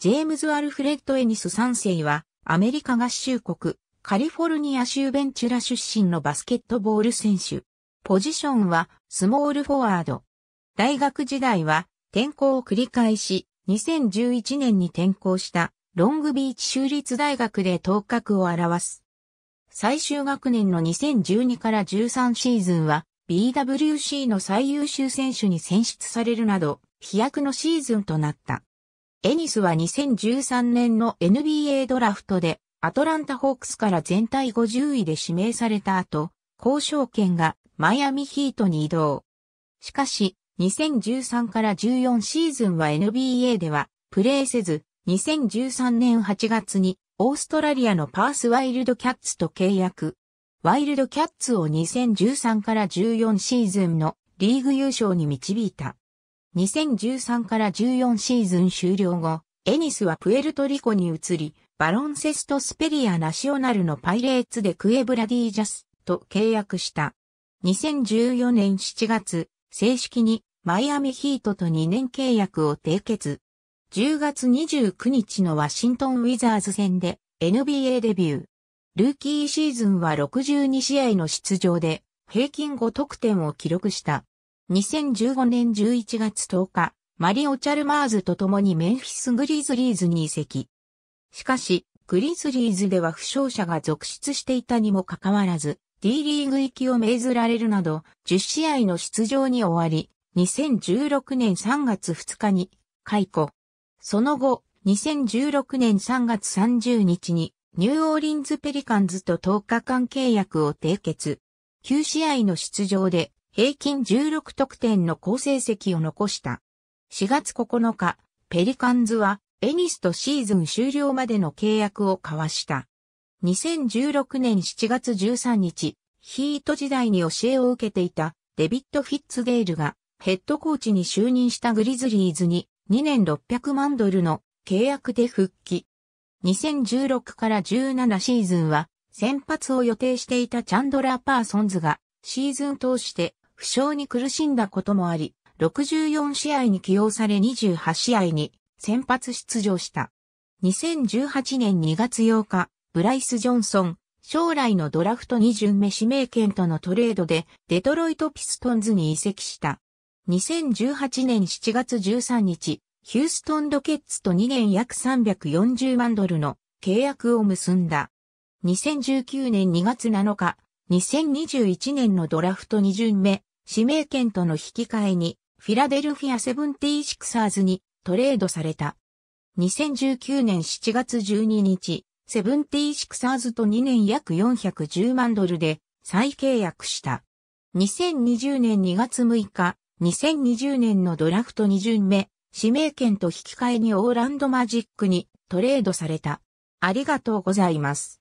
ジェームズ・アルフレッド・エニス3世は、アメリカ合衆国、カリフォルニア州ベンチュラ出身のバスケットボール選手。ポジションは、スモールフォワード。大学時代は、転校を繰り返し、2011年に転校した、ロングビーチ州立大学で頭角を表す。最終学年の2012から13シーズンは、BWC の最優秀選手に選出されるなど、飛躍のシーズンとなった。エニスは2013年の NBA ドラフトでアトランタホークスから全体50位で指名された後、交渉権がマイアミヒートに移動。しかし、2013から14シーズンは NBA ではプレーせず、2013年8月にオーストラリアのパースワイルドキャッツと契約。ワイルドキャッツを2013から14シーズンのリーグ優勝に導いた。2013から14シーズン終了後、エニスはプエルトリコに移り、バロンセストスペリアナショナルのパイレーツでクエブラディージャスと契約した。2014年7月、正式にマイアミヒートと2年契約を締結。10月29日のワシントンウィザーズ戦で NBA デビュー。ルーキーシーズンは62試合の出場で平均5得点を記録した。2015年11月10日、マリオ・チャルマーズと共にメンフィス・グリズリーズに移籍。しかし、グリズリーズでは負傷者が続出していたにもかかわらず、D リーグ行きを命ずられるなど、10試合の出場に終わり、2016年3月2日に解雇。その後、2016年3月30日に、ニューオーリンズ・ペリカンズと10日間契約を締結。9試合の出場で平均16得点の好成績を残した。4月9日、ペリカンズはエニスとシーズン終了までの契約を交わした。2016年7月13日、ヒート時代に教えを受けていたデビッド・フィッツデールがヘッドコーチに就任したグリズリーズに2年600万ドルの契約で復帰。2016から17シーズンは先発を予定していたチャンドラー・パーソンズがシーズン通して負傷に苦しんだこともあり、64試合に起用され28試合に先発出場した。2018年2月8日、ブライス・ジョンソン、将来のドラフト2巡目指名権とのトレードでデトロイト・ピストンズに移籍した。2018年7月13日、ヒューストン・ロケッツと2年約340万ドルの契約を結んだ。2019年2月7日、2021年のドラフト2巡目、指名権との引き換えに、フィラデルフィアセブンティーシクサーズにトレードされた。2019年7月12日、セブンティーシクサーズと2年約410万ドルで再契約した。2020年2月6日、2020年のドラフト2巡目、指名権と引き換えにオーランドマジックにトレードされた。ありがとうございます。